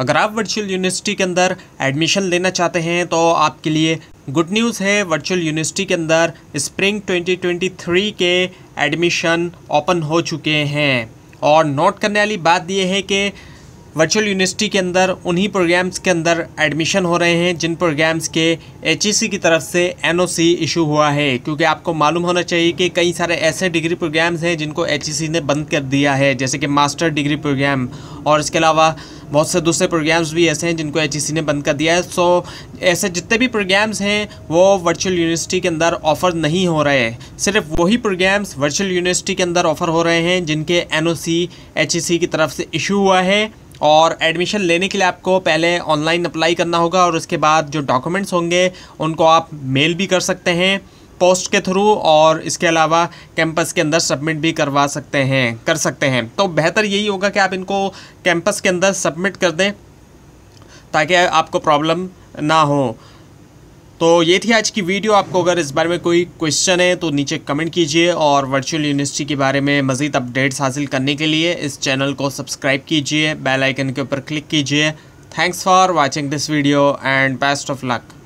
अगर आप virtual university के अंदर एडमिशन लेना चाहते हैं तो आपके लिए गुड न्यूज़ है वर्चुअल यूनिवर्सिटी के अंदर स्प्रिंग 2023 के एडमिशन ओपन हो चुके हैं और नोट करने वाली बात यह है कि वर्चुअल यूनिवर्सिटी के अंदर उन्हीं प्रोग्राम्स के अंदर एडमिशन हो रहे हैं जिन प्रोग्राम्स के एच की तरफ से एन इशू हुआ है क्योंकि आपको मालूम होना चाहिए कि कई सारे ऐसे डिग्री प्रोग्राम्स हैं जिनको एच ने बंद कर दिया है जैसे कि मास्टर डिग्री प्रोग्राम और इसके अलावा बहुत से दूसरे प्रोग्राम्स भी ऐसे हैं जिनको एच ने बंद कर दिया है सो ऐसे जितने भी प्रोग्राम्स हैं वो वर्चुअल यूनिवर्सिटी के अंदर ऑफ़र नहीं हो रहे सिर्फ वही प्रोग्राम्स वर्चुअल यूनिवर्सिटी के अंदर ऑफ़र हो रहे हैं जिनके एन ओ की तरफ से इशू हुआ है और एडमिशन लेने के लिए आपको पहले ऑनलाइन अप्लाई करना होगा और उसके बाद जो डॉक्यूमेंट्स होंगे उनको आप मेल भी कर सकते हैं पोस्ट के थ्रू और इसके अलावा कैंपस के अंदर सबमिट भी करवा सकते हैं कर सकते हैं तो बेहतर यही होगा कि आप इनको कैंपस के अंदर सबमिट कर दें ताकि आपको प्रॉब्लम ना हो तो ये थी आज की वीडियो आपको अगर इस बारे में कोई क्वेश्चन है तो नीचे कमेंट कीजिए और वर्चुअल यूनिवर्सिटी के बारे में मज़ीद अपडेट्स हासिल करने के लिए इस चैनल को सब्सक्राइब कीजिए बेल आइकन के ऊपर क्लिक कीजिए thanks for watching this video and best of luck